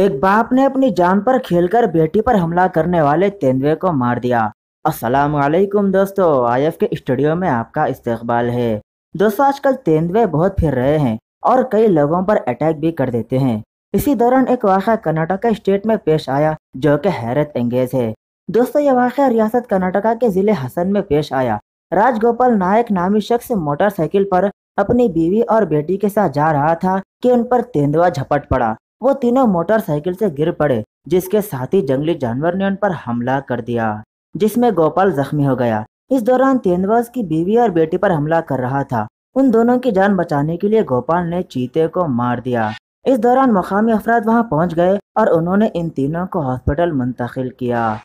एक बाप ने अपनी जान पर खेलकर बेटी पर हमला करने वाले तेंदुए को मार दिया अस्सलाम वालेकुम दोस्तों एफ के स्टूडियो में आपका इस्तेबाल है दोस्तों आजकल तेंदुए बहुत फिर रहे हैं और कई लोगों पर अटैक भी कर देते हैं इसी दौरान एक वाक़ा कर्नाटका स्टेट में पेश आया जो कि हैरत अंगेज है दोस्तों ये वाक़ रियासत कर्नाटका के जिले हसन में पेश आया राजगोपाल नायक नामी शख्स मोटरसाइकिल पर अपनी बीवी और बेटी के साथ जा रहा था कि उन पर तेंदुआ झपट पड़ा वो तीनों मोटरसाइकिल से गिर पड़े जिसके साथ ही जंगली जानवर ने उन पर हमला कर दिया जिसमें गोपाल जख्मी हो गया इस दौरान तेंदुआस की बीवी और बेटी पर हमला कर रहा था उन दोनों की जान बचाने के लिए गोपाल ने चीते को मार दिया इस दौरान मकामी अफराद वहां पहुंच गए और उन्होंने इन तीनों को हॉस्पिटल मुंतकिल किया